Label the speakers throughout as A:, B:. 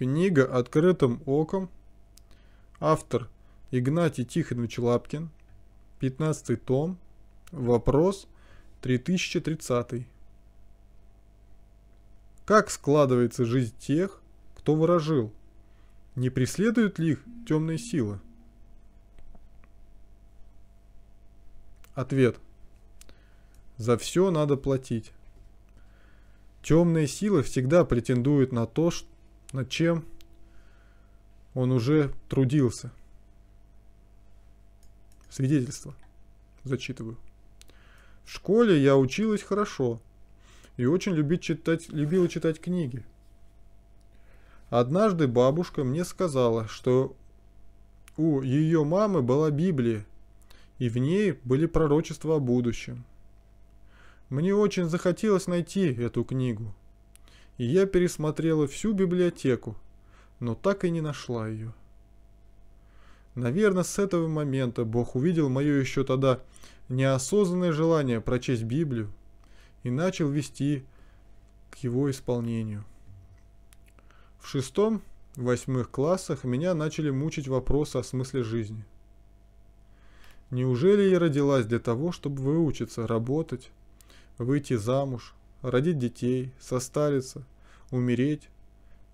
A: Книга «Открытым оком». Автор Игнатий Тихонович Лапкин. 15 том. Вопрос 3030. Как складывается жизнь тех, кто ворожил? Не преследуют ли их темные силы? Ответ. За все надо платить. Темные силы всегда претендуют на то, что над чем он уже трудился. Свидетельство. Зачитываю. В школе я училась хорошо и очень люби читать, любила читать книги. Однажды бабушка мне сказала, что у ее мамы была Библия, и в ней были пророчества о будущем. Мне очень захотелось найти эту книгу, и я пересмотрела всю библиотеку, но так и не нашла ее. Наверное, с этого момента Бог увидел мое еще тогда неосознанное желание прочесть Библию и начал вести к его исполнению. В шестом, восьмых классах меня начали мучить вопросы о смысле жизни. Неужели я родилась для того, чтобы выучиться, работать, выйти замуж, родить детей, состариться, умереть,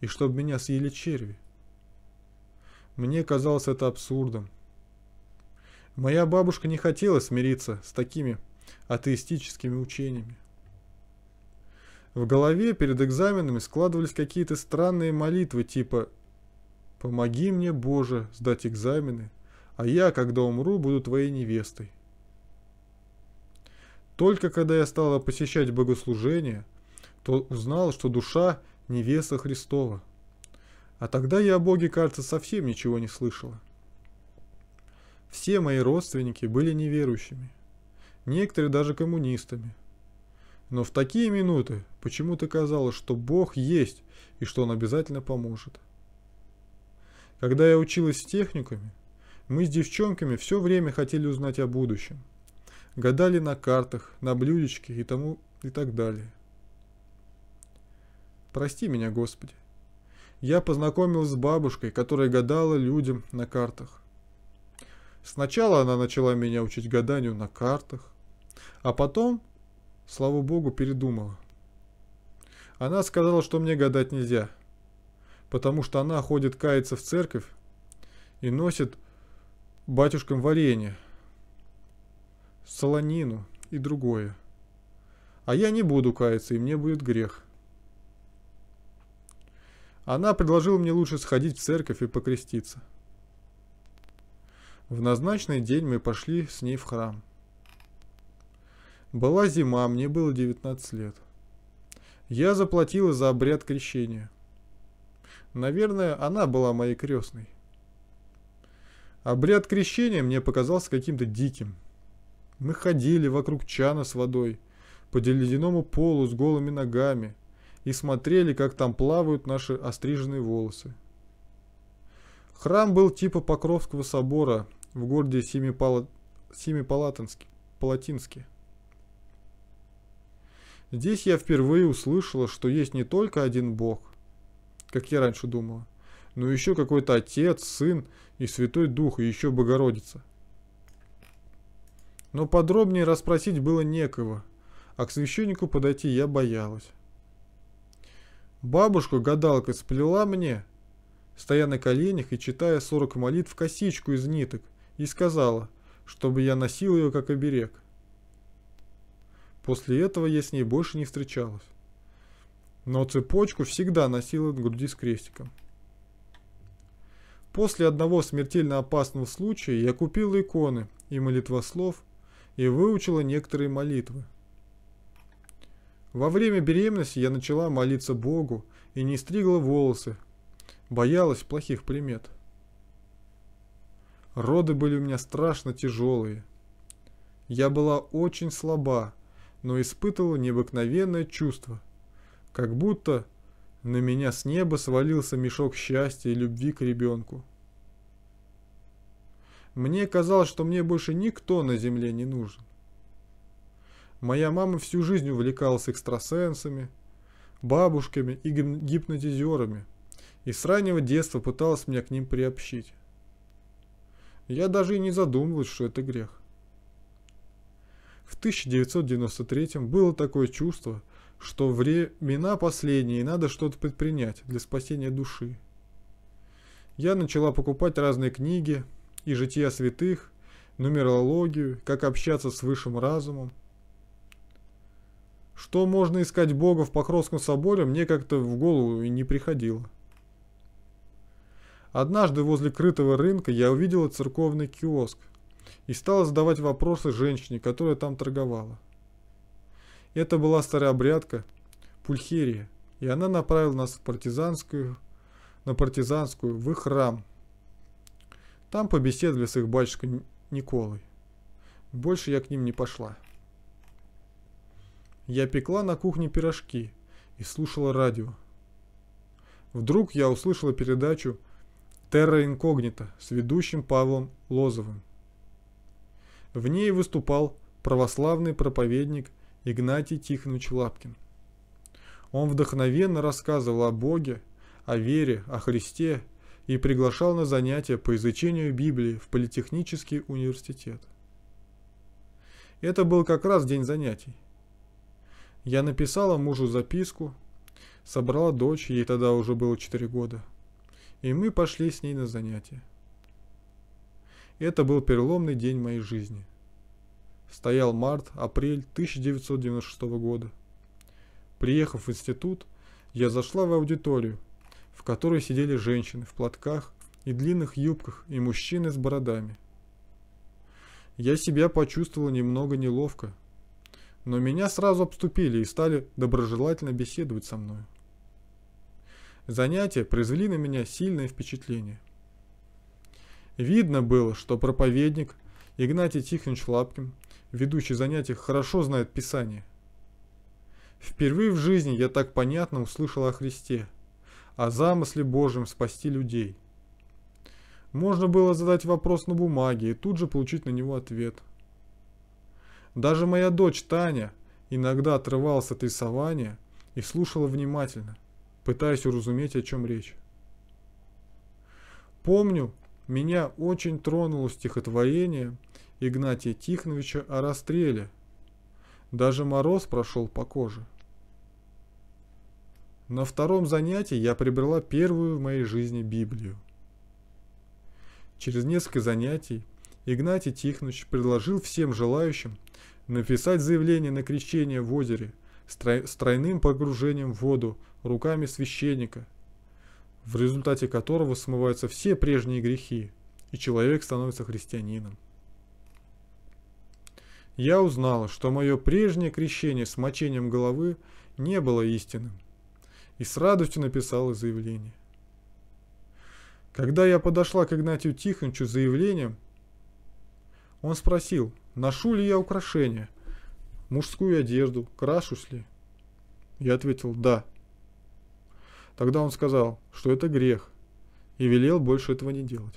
A: и чтобы меня съели черви. Мне казалось это абсурдом. Моя бабушка не хотела смириться с такими атеистическими учениями. В голове перед экзаменами складывались какие-то странные молитвы типа «Помоги мне, Боже, сдать экзамены, а я, когда умру, буду твоей невестой». Только когда я стала посещать богослужение, то узнала, что душа – невеста Христова. А тогда я о Боге, кажется, совсем ничего не слышала. Все мои родственники были неверующими, некоторые даже коммунистами. Но в такие минуты почему-то казалось, что Бог есть и что Он обязательно поможет. Когда я училась с техниками, мы с девчонками все время хотели узнать о будущем – гадали на картах, на блюдечке и тому и так далее. Прости меня, Господи. Я познакомилась с бабушкой, которая гадала людям на картах. Сначала она начала меня учить гаданию на картах, а потом, слава богу, передумала. Она сказала, что мне гадать нельзя, потому что она ходит каяться в церковь и носит батюшкам варенье – солонину и другое. А я не буду каяться, и мне будет грех. Она предложила мне лучше сходить в церковь и покреститься. В назначенный день мы пошли с ней в храм. Была зима, мне было 19 лет. Я заплатила за обряд крещения. Наверное, она была моей крестной. Обряд крещения мне показался каким-то диким – мы ходили вокруг чана с водой, по ледяному полу с голыми ногами и смотрели, как там плавают наши остриженные волосы. Храм был типа Покровского собора в городе Семипала... Семипалатинске. Здесь я впервые услышала, что есть не только один Бог, как я раньше думала, но еще какой-то Отец, Сын и Святой Дух, и еще Богородица – но подробнее расспросить было некого, а к священнику подойти я боялась. Бабушка гадалка сплела мне, стоя на коленях и читая 40 молитв косичку из ниток, и сказала, чтобы я носил ее как оберег. После этого я с ней больше не встречалась. Но цепочку всегда носила на груди с крестиком. После одного смертельно опасного случая я купила иконы и молитвослов, и выучила некоторые молитвы. Во время беременности я начала молиться Богу и не стригла волосы, боялась плохих примет. Роды были у меня страшно тяжелые. Я была очень слаба, но испытывала необыкновенное чувство, как будто на меня с неба свалился мешок счастья и любви к ребенку. Мне казалось, что мне больше никто на Земле не нужен. Моя мама всю жизнь увлекалась экстрасенсами, бабушками и гипнотизерами, и с раннего детства пыталась меня к ним приобщить. Я даже и не задумывалась, что это грех. В 1993 было такое чувство, что времена последние, и надо что-то предпринять для спасения души. Я начала покупать разные книги, и жития святых, нумерологию, как общаться с высшим разумом. Что можно искать Бога в Покровском соборе, мне как-то в голову и не приходило. Однажды возле крытого рынка я увидела церковный киоск и стала задавать вопросы женщине, которая там торговала. Это была старообрядка Пульхерия, и она направила нас в партизанскую, на партизанскую, в их храм – там побеседовали с их батюшкой Николой. Больше я к ним не пошла. Я пекла на кухне пирожки и слушала радио. Вдруг я услышала передачу «Терра инкогнита» с ведущим Павлом Лозовым. В ней выступал православный проповедник Игнатий Тихонович Лапкин. Он вдохновенно рассказывал о Боге, о вере, о Христе и приглашал на занятия по изучению Библии в Политехнический университет. Это был как раз день занятий. Я написала мужу записку, собрала дочь, ей тогда уже было 4 года, и мы пошли с ней на занятия. Это был переломный день моей жизни. Стоял март-апрель 1996 года. Приехав в институт, я зашла в аудиторию, в которой сидели женщины в платках и длинных юбках и мужчины с бородами. Я себя почувствовал немного неловко, но меня сразу обступили и стали доброжелательно беседовать со мной. Занятия произвели на меня сильное впечатление. Видно было, что проповедник Игнатий Тихонович Лапкин, ведущий занятия, хорошо знает Писание. Впервые в жизни я так понятно услышал о Христе – о замысле Божьем спасти людей. Можно было задать вопрос на бумаге и тут же получить на него ответ. Даже моя дочь Таня иногда отрывалась от рисования и слушала внимательно, пытаясь уразуметь, о чем речь. Помню, меня очень тронуло стихотворение Игнатия Тихоновича о расстреле. Даже мороз прошел по коже. На втором занятии я приобрела первую в моей жизни Библию. Через несколько занятий Игнатий Тихонович предложил всем желающим написать заявление на крещение в озере с тройным погружением в воду руками священника, в результате которого смываются все прежние грехи, и человек становится христианином. Я узнала, что мое прежнее крещение с мочением головы не было истинным и с радостью написала заявление. Когда я подошла к Игнатию Тихоновичу с заявлением, он спросил, ношу ли я украшения, мужскую одежду, крашусь ли. Я ответил «да». Тогда он сказал, что это грех, и велел больше этого не делать.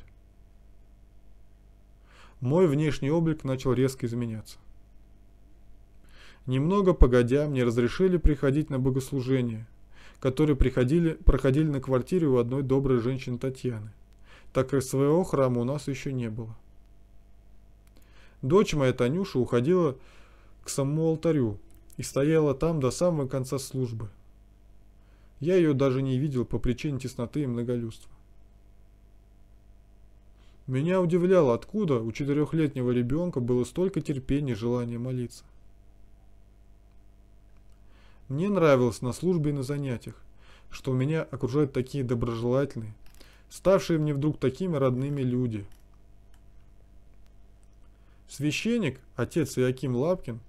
A: Мой внешний облик начал резко изменяться. Немного погодя, мне разрешили приходить на богослужение – которые приходили, проходили на квартире у одной доброй женщины Татьяны, так как своего храма у нас еще не было. Дочь моя Танюша уходила к самому алтарю и стояла там до самого конца службы. Я ее даже не видел по причине тесноты и многолюдства. Меня удивляло, откуда у четырехлетнего ребенка было столько терпения и желания молиться. Мне нравилось на службе и на занятиях, что меня окружают такие доброжелательные, ставшие мне вдруг такими родными люди. Священник, отец Иаким Лапкин,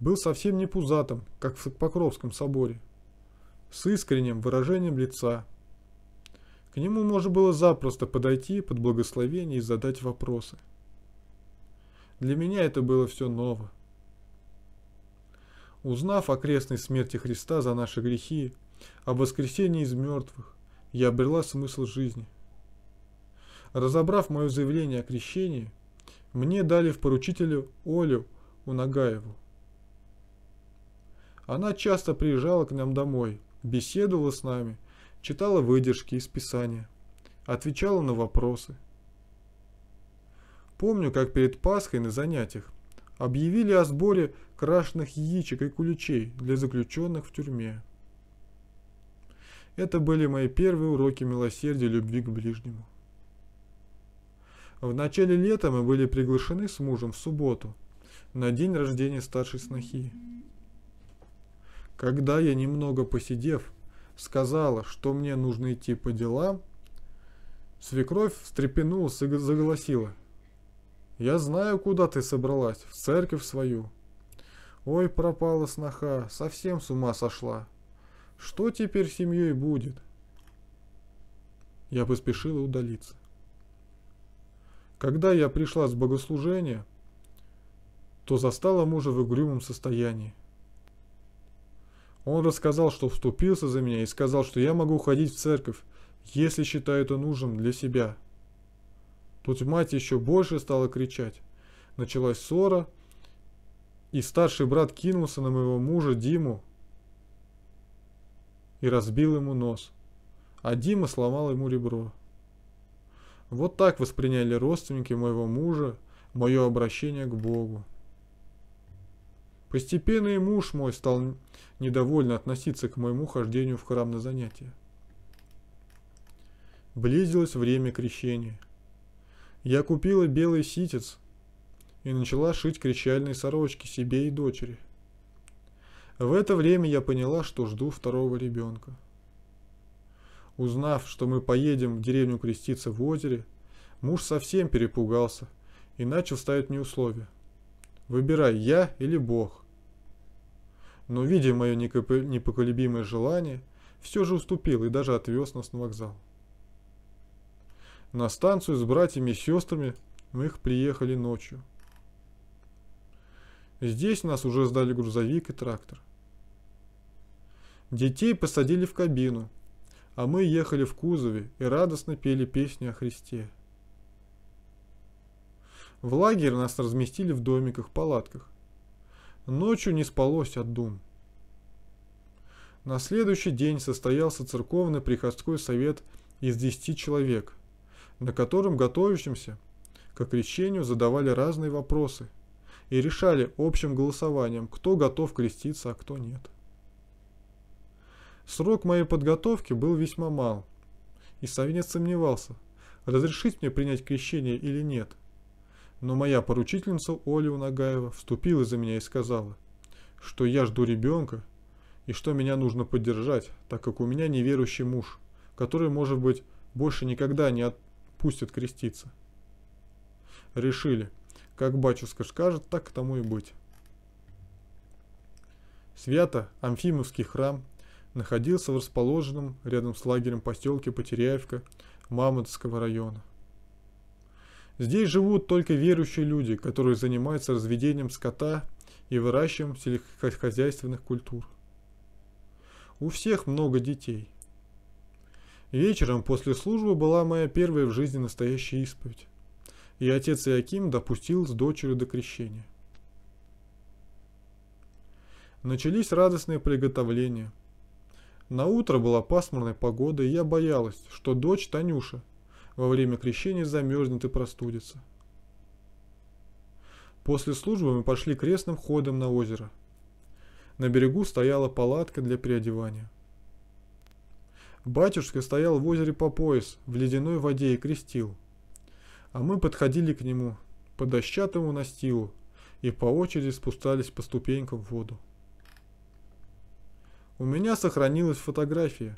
A: был совсем не пузатым, как в Покровском соборе, с искренним выражением лица. К нему можно было запросто подойти под благословение и задать вопросы. Для меня это было все ново. Узнав о крестной смерти Христа за наши грехи, о воскресении из мертвых, я обрела смысл жизни. Разобрав мое заявление о крещении, мне дали в поручителю Олю Унагаеву. Она часто приезжала к нам домой, беседовала с нами, читала выдержки из Писания, отвечала на вопросы. Помню, как перед Пасхой на занятиях объявили о сборе крашенных яичек и куличей для заключенных в тюрьме. Это были мои первые уроки милосердия и любви к ближнему. В начале лета мы были приглашены с мужем в субботу на день рождения старшей снохи. Когда я, немного посидев, сказала, что мне нужно идти по делам, свекровь встрепенулась и заголосила – я знаю, куда ты собралась, в церковь свою. Ой, пропала сноха, совсем с ума сошла. Что теперь с семьей будет? Я поспешила удалиться. Когда я пришла с богослужения, то застала мужа в угрюмом состоянии. Он рассказал, что вступился за меня и сказал, что я могу ходить в церковь, если считаю это нужным для себя. Тут мать еще больше стала кричать. Началась ссора, и старший брат кинулся на моего мужа Диму и разбил ему нос. А Дима сломал ему ребро. Вот так восприняли родственники моего мужа мое обращение к Богу. Постепенно и муж мой стал недовольно относиться к моему хождению в храм на занятия. Близилось время крещения. Я купила белый ситец и начала шить кричальные сорочки себе и дочери. В это время я поняла, что жду второго ребенка. Узнав, что мы поедем в деревню креститься в озере, муж совсем перепугался и начал ставить мне условия. Выбирай, я или Бог. Но, видя мое непоколебимое желание, все же уступил и даже отвез нас на вокзал. На станцию с братьями и сестрами мы их приехали ночью. Здесь нас уже сдали грузовик и трактор. Детей посадили в кабину, а мы ехали в кузове и радостно пели песни о Христе. В лагерь нас разместили в домиках-палатках. Ночью не спалось от дум. На следующий день состоялся церковный приходской совет из десяти человек, на котором готовящимся к крещению задавали разные вопросы и решали общим голосованием, кто готов креститься, а кто нет. Срок моей подготовки был весьма мал, и Савинец сомневался, разрешить мне принять крещение или нет. Но моя поручительница Оля Унагаева вступила за меня и сказала, что я жду ребенка и что меня нужно поддержать, так как у меня неверующий муж, который, может быть, больше никогда не, от, пустят креститься. Решили, как батюшка скажет, так тому и быть. Свято-Амфимовский храм находился в расположенном рядом с лагерем поселке Потеряевка Мамонтского района. Здесь живут только верующие люди, которые занимаются разведением скота и выращиванием сельскохозяйственных культур. У всех много детей – Вечером после службы была моя первая в жизни настоящая исповедь. И отец Иаким допустил с дочерью до крещения. Начались радостные приготовления. На утро была пасмурная погода, и я боялась, что дочь Танюша во время крещения замерзнет и простудится. После службы мы пошли крестным ходом на озеро. На берегу стояла палатка для переодевания. Батюшка стоял в озере по пояс, в ледяной воде и крестил. А мы подходили к нему, по дощатому настилу, и по очереди спускались по ступенькам в воду. У меня сохранилась фотография,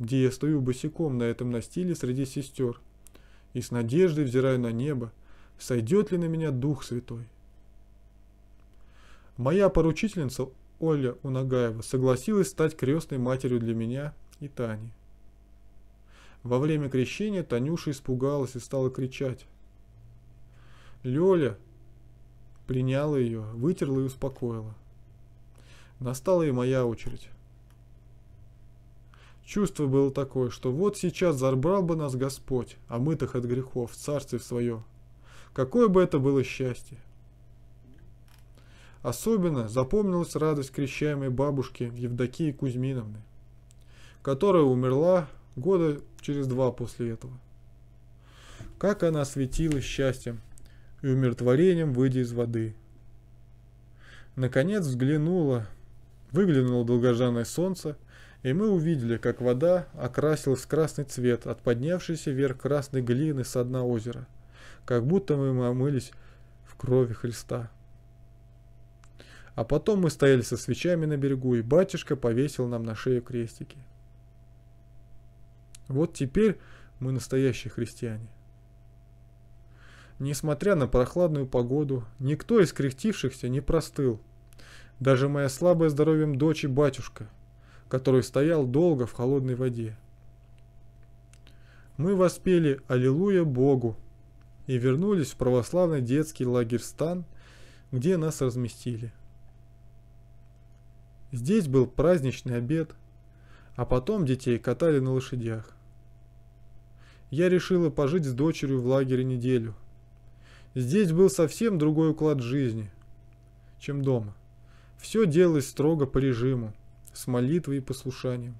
A: где я стою босиком на этом настиле среди сестер и с надеждой взираю на небо, сойдет ли на меня Дух Святой. Моя поручительница Оля Унагаева согласилась стать крестной матерью для меня и Тани. Во время крещения Танюша испугалась и стала кричать. Лёля приняла ее, вытерла и успокоила. Настала и моя очередь. Чувство было такое, что вот сейчас зарбрал бы нас Господь, а омытых от грехов, в царстве свое. Какое бы это было счастье! Особенно запомнилась радость крещаемой бабушки Евдокии Кузьминовны, которая умерла года через два после этого. Как она светилась счастьем и умиротворением, выйдя из воды. Наконец взглянула, выглянуло долгожданное солнце, и мы увидели, как вода окрасилась в красный цвет от поднявшейся вверх красной глины со дна озера, как будто мы омылись в крови Христа. А потом мы стояли со свечами на берегу, и батюшка повесил нам на шею крестики – вот теперь мы настоящие христиане. Несмотря на прохладную погоду, никто из кряхтившихся не простыл. Даже моя слабая здоровьем дочь и батюшка, который стоял долго в холодной воде. Мы воспели «Аллилуйя Богу» и вернулись в православный детский лагерь Стан, где нас разместили. Здесь был праздничный обед, а потом детей катали на лошадях я решила пожить с дочерью в лагере неделю. Здесь был совсем другой уклад жизни, чем дома. Все делалось строго по режиму, с молитвой и послушанием.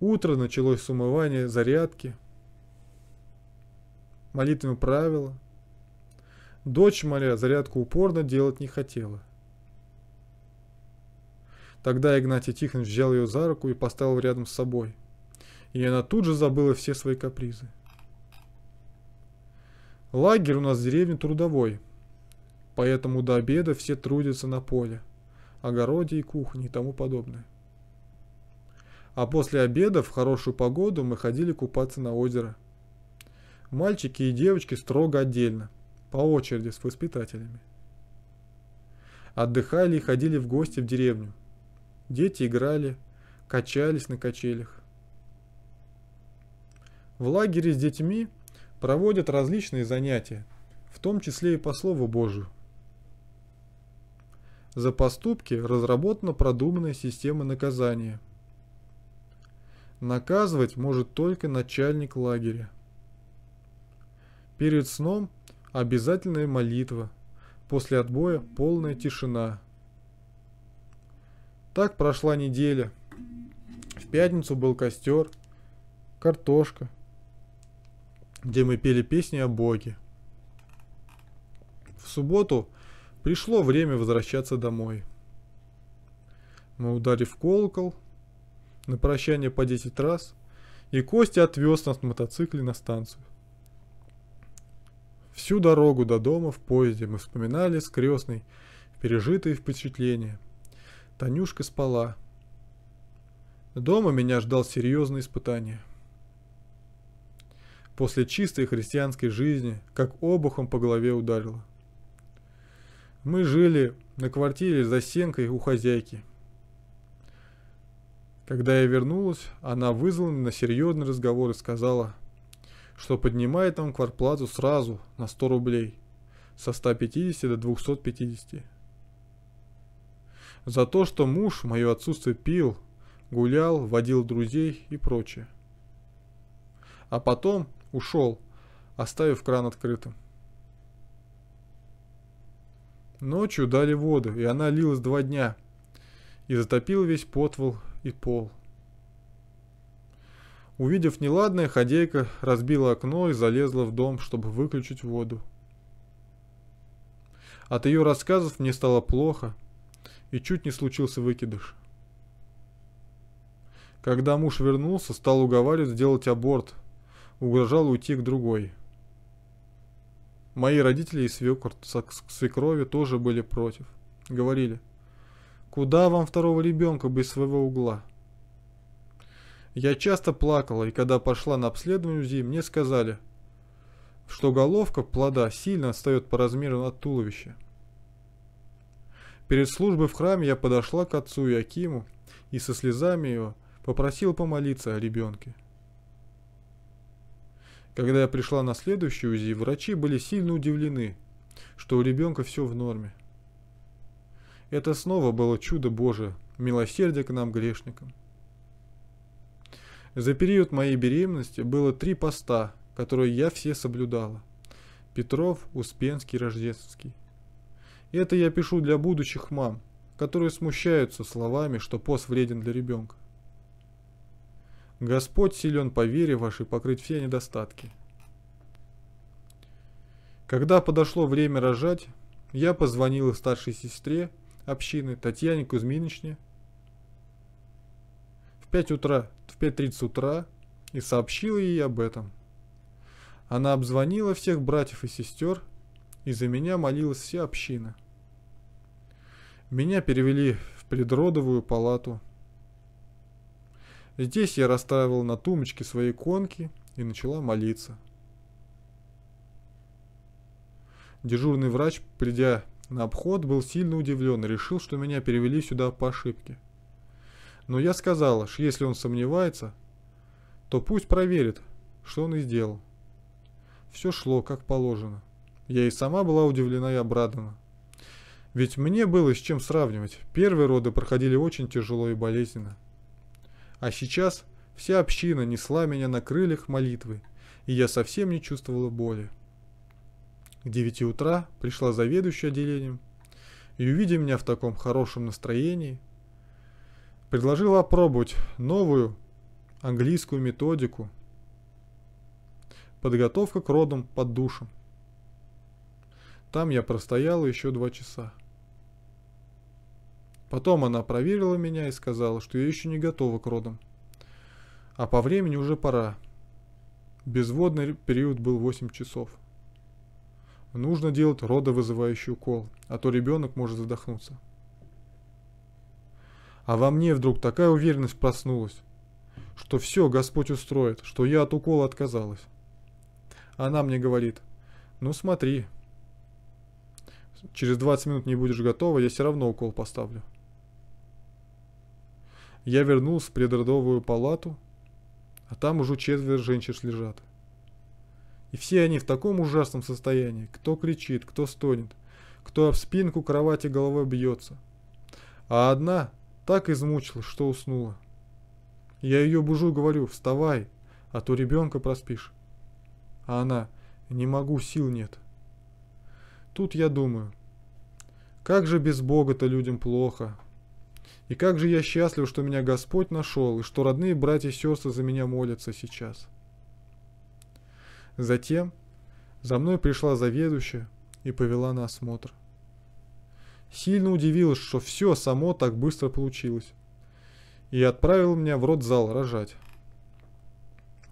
A: Утро началось с умывания, зарядки, молитвы правила. Дочь моя зарядку упорно делать не хотела. Тогда Игнатий Тихонович взял ее за руку и поставил рядом с собой – и она тут же забыла все свои капризы. Лагерь у нас в деревне трудовой, поэтому до обеда все трудятся на поле, огороде и кухне и тому подобное. А после обеда в хорошую погоду мы ходили купаться на озеро. Мальчики и девочки строго отдельно, по очереди с воспитателями. Отдыхали и ходили в гости в деревню. Дети играли, качались на качелях. В лагере с детьми проводят различные занятия, в том числе и по Слову Божию. За поступки разработана продуманная система наказания. Наказывать может только начальник лагеря. Перед сном обязательная молитва, после отбоя полная тишина. Так прошла неделя. В пятницу был костер, картошка, где мы пели песни о Боге. В субботу пришло время возвращаться домой. Мы, ударив колокол, на прощание по 10 раз, и Костя отвез нас на мотоцикле на станцию. Всю дорогу до дома в поезде мы вспоминали с крестной пережитые впечатления. Танюшка спала. Дома меня ждал серьезное испытание – после чистой христианской жизни, как обухом по голове ударило. Мы жили на квартире за сенкой у хозяйки. Когда я вернулась, она вызвала на серьезный разговор и сказала, что поднимает нам квартплату сразу на 100 рублей, со 150 до 250. За то, что муж в мое отсутствие пил, гулял, водил друзей и прочее. А потом Ушел, оставив кран открытым. Ночью дали воду, и она лилась два дня. И затопил весь потвол и пол. Увидев неладное, ходейка разбила окно и залезла в дом, чтобы выключить воду. От ее рассказов мне стало плохо, и чуть не случился выкидыш. Когда муж вернулся, стал уговаривать сделать аборт, угрожал уйти к другой. Мои родители и свекр свекрови тоже были против. Говорили, куда вам второго ребенка без своего угла? Я часто плакала, и когда пошла на обследование УЗИ, мне сказали, что головка плода сильно отстает по размеру от туловища. Перед службой в храме я подошла к отцу Якиму и со слезами его попросил помолиться о ребенке. Когда я пришла на следующий УЗИ, врачи были сильно удивлены, что у ребенка все в норме. Это снова было чудо Божие, милосердие к нам, грешникам. За период моей беременности было три поста, которые я все соблюдала. Петров, Успенский, Рождественский. Это я пишу для будущих мам, которые смущаются словами, что пост вреден для ребенка. Господь силен по вере вашей покрыть все недостатки. Когда подошло время рожать, я позвонил старшей сестре общины Татьяне Кузьминичне в 5 утра, в 5.30 утра и сообщила ей об этом. Она обзвонила всех братьев и сестер, и за меня молилась вся община. Меня перевели в предродовую палату – Здесь я расставила на тумбочке свои конки и начала молиться. Дежурный врач, придя на обход, был сильно удивлен и решил, что меня перевели сюда по ошибке. Но я сказала, что если он сомневается, то пусть проверит, что он и сделал. Все шло как положено. Я и сама была удивлена и обрадована. Ведь мне было с чем сравнивать. Первые роды проходили очень тяжело и болезненно. А сейчас вся община несла меня на крыльях молитвы, и я совсем не чувствовала боли. К девяти утра пришла заведующая отделением и, увидя меня в таком хорошем настроении, предложила опробовать новую английскую методику «Подготовка к родам под душем». Там я простоял еще два часа. Потом она проверила меня и сказала, что я еще не готова к родам. А по времени уже пора. Безводный период был 8 часов. Нужно делать родовызывающий укол, а то ребенок может задохнуться. А во мне вдруг такая уверенность проснулась, что все Господь устроит, что я от укола отказалась. Она мне говорит, ну смотри, через 20 минут не будешь готова, я все равно укол поставлю. Я вернулся в предродовую палату, а там уже четверо женщин лежат. И все они в таком ужасном состоянии, кто кричит, кто стонет, кто об спинку кровати головой бьется. А одна так измучилась, что уснула. Я ее бужу, говорю, вставай, а то ребенка проспишь. А она, не могу, сил нет. Тут я думаю, как же без Бога-то людям плохо, и как же я счастлив, что меня Господь нашел, и что родные братья и сестры за меня молятся сейчас. Затем за мной пришла заведующая и повела на осмотр. Сильно удивилась, что все само так быстро получилось. И отправил меня в родзал рожать.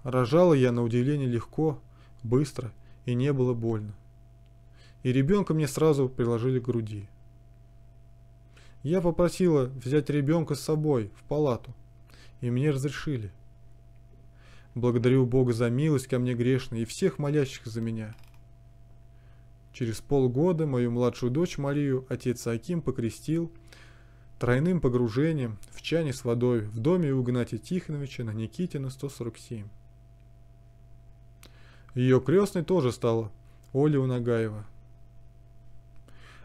A: Рожала я на удивление легко, быстро и не было больно. И ребенка мне сразу приложили к груди. Я попросила взять ребенка с собой в палату, и мне разрешили. Благодарю Бога за милость ко мне грешной и всех молящих за меня. Через полгода мою младшую дочь Марию отец Аким покрестил тройным погружением в чане с водой в доме у Игнатия Тихоновича на Никитина 147. Ее крестной тоже стала Оля Унагаева.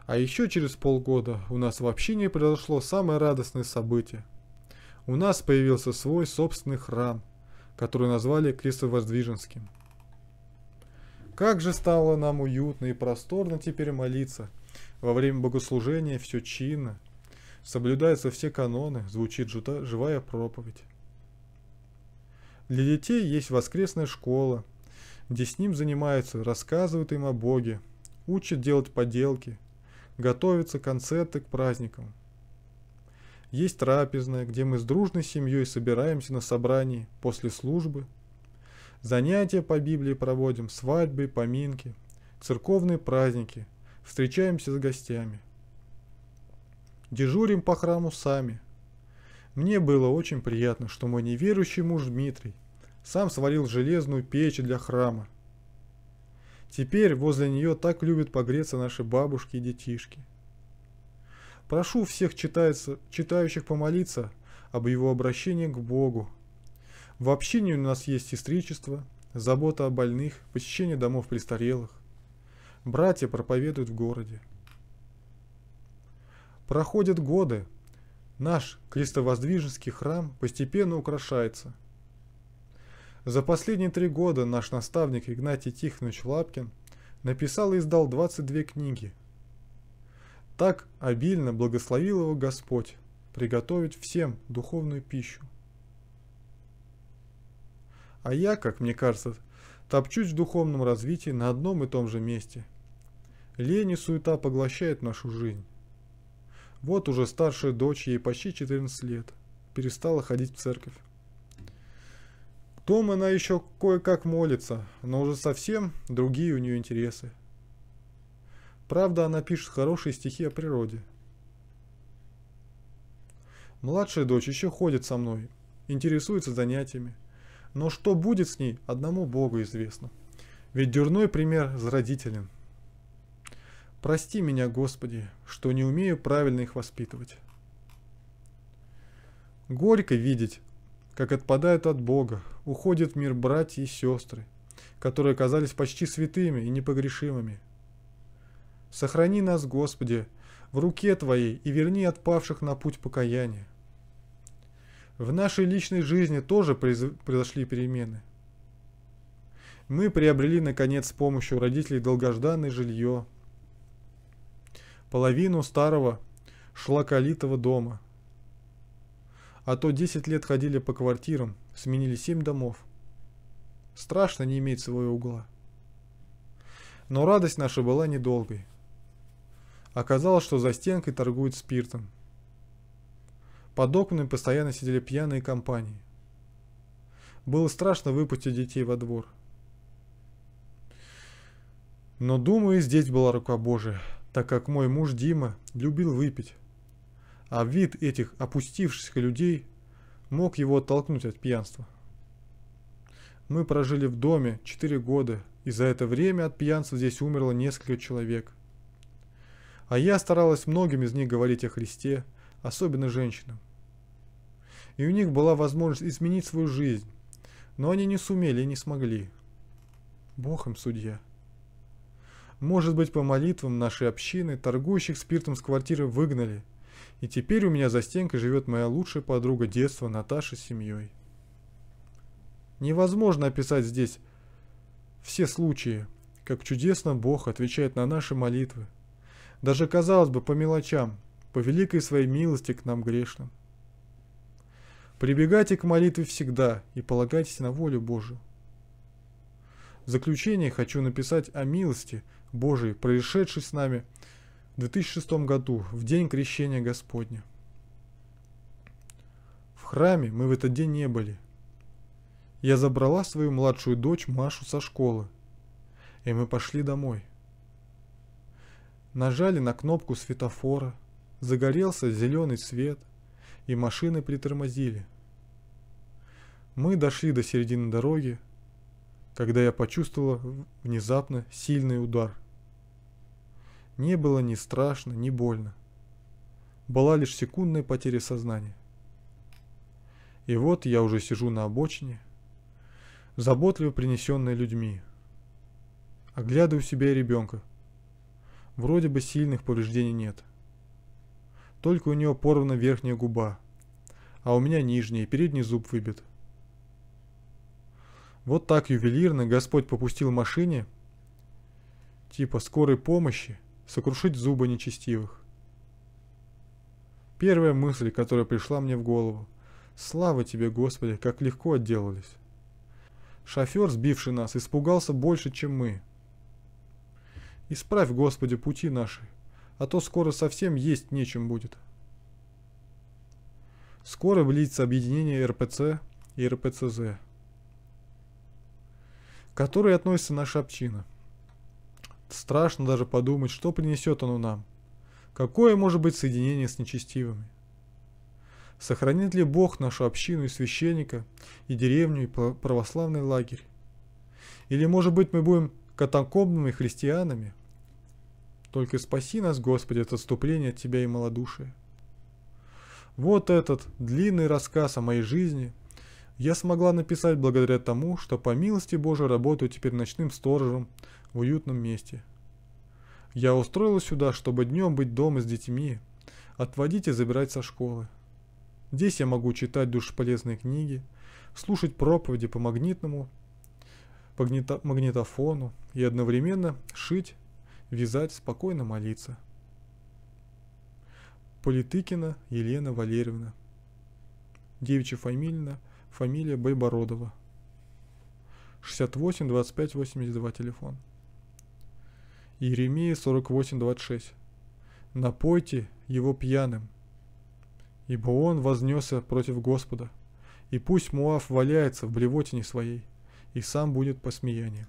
A: А еще через полгода у нас вообще не произошло самое радостное событие. У нас появился свой собственный храм, который назвали Крестовоздвиженским. Как же стало нам уютно и просторно теперь молиться. Во время богослужения все чинно, соблюдаются все каноны, звучит живая проповедь. Для детей есть воскресная школа, где с ним занимаются, рассказывают им о Боге, учат делать поделки – готовятся концерты к праздникам. Есть трапезная, где мы с дружной семьей собираемся на собрании после службы. Занятия по Библии проводим, свадьбы, поминки, церковные праздники, встречаемся с гостями. Дежурим по храму сами. Мне было очень приятно, что мой неверующий муж Дмитрий сам сварил железную печь для храма Теперь возле нее так любят погреться наши бабушки и детишки. Прошу всех читающих помолиться об его обращении к Богу. В общении у нас есть сестричество, забота о больных, посещение домов престарелых. Братья проповедуют в городе. Проходят годы. Наш крестовоздвиженский храм постепенно украшается – за последние три года наш наставник Игнатий Тихонович Лапкин написал и издал 22 книги. Так обильно благословил его Господь приготовить всем духовную пищу. А я, как мне кажется, топчусь в духовном развитии на одном и том же месте. Лень и суета поглощает нашу жизнь. Вот уже старшая дочь, ей почти 14 лет, перестала ходить в церковь. Том она еще кое-как молится, но уже совсем другие у нее интересы. Правда, она пишет хорошие стихи о природе. Младшая дочь еще ходит со мной, интересуется занятиями. Но что будет с ней, одному Богу известно. Ведь дурной пример заразителен. Прости меня, Господи, что не умею правильно их воспитывать. Горько видеть, как отпадают от Бога, уходят в мир братья и сестры, которые казались почти святыми и непогрешимыми. Сохрани нас, Господи, в руке Твоей и верни отпавших на путь покаяния. В нашей личной жизни тоже произошли перемены. Мы приобрели, наконец, с помощью родителей долгожданное жилье, половину старого шлаколитого дома – а то 10 лет ходили по квартирам, сменили 7 домов. Страшно не иметь своего угла. Но радость наша была недолгой. Оказалось, что за стенкой торгуют спиртом. Под окнами постоянно сидели пьяные компании. Было страшно выпустить детей во двор. Но, думаю, здесь была рука Божия, так как мой муж Дима любил выпить а вид этих опустившихся людей мог его оттолкнуть от пьянства. Мы прожили в доме 4 года, и за это время от пьянства здесь умерло несколько человек. А я старалась многим из них говорить о Христе, особенно женщинам. И у них была возможность изменить свою жизнь, но они не сумели и не смогли. Бог им судья. Может быть, по молитвам нашей общины торгующих спиртом с квартиры выгнали – и теперь у меня за стенкой живет моя лучшая подруга детства Наташа с семьей. Невозможно описать здесь все случаи, как чудесно Бог отвечает на наши молитвы. Даже, казалось бы, по мелочам, по великой своей милости к нам грешным. Прибегайте к молитве всегда и полагайтесь на волю Божию. В заключение хочу написать о милости Божией, происшедшей с нами – в 2006 году, в день крещения Господня. В храме мы в этот день не были. Я забрала свою младшую дочь Машу со школы, и мы пошли домой. Нажали на кнопку светофора, загорелся зеленый свет, и машины притормозили. Мы дошли до середины дороги, когда я почувствовала внезапно сильный удар – не было ни страшно, ни больно. Была лишь секундная потеря сознания. И вот я уже сижу на обочине, заботливо принесенная людьми. Оглядываю себя и ребенка. Вроде бы сильных повреждений нет. Только у него порвана верхняя губа, а у меня нижняя и передний зуб выбит. Вот так ювелирно Господь попустил машине, типа скорой помощи, сокрушить зубы нечестивых. Первая мысль, которая пришла мне в голову. Слава тебе, Господи, как легко отделались. Шофер, сбивший нас, испугался больше, чем мы. Исправь, Господи, пути наши, а то скоро совсем есть нечем будет. Скоро влится объединение РПЦ и РПЦЗ, которые относится наша община. Страшно даже подумать, что принесет оно нам. Какое может быть соединение с нечестивыми? Сохранит ли Бог нашу общину и священника, и деревню, и православный лагерь? Или, может быть, мы будем катакомбными христианами? Только спаси нас, Господи, от отступления от Тебя и малодушия. Вот этот длинный рассказ о моей жизни – я смогла написать благодаря тому, что по милости Божией работаю теперь ночным сторожем в уютном месте. Я устроилась сюда, чтобы днем быть дома с детьми, отводить и забирать со школы. Здесь я могу читать душеполезные книги, слушать проповеди по магнитному, по магнитофону и одновременно шить, вязать, спокойно молиться. Политыкина Елена Валерьевна. Девичья фамильна фамилия Байбородова. 68 25 82 телефон. Еремия 48 26. Напойте его пьяным, ибо он вознесся против Господа. И пусть Муав валяется в блевотине своей, и сам будет посмеянием.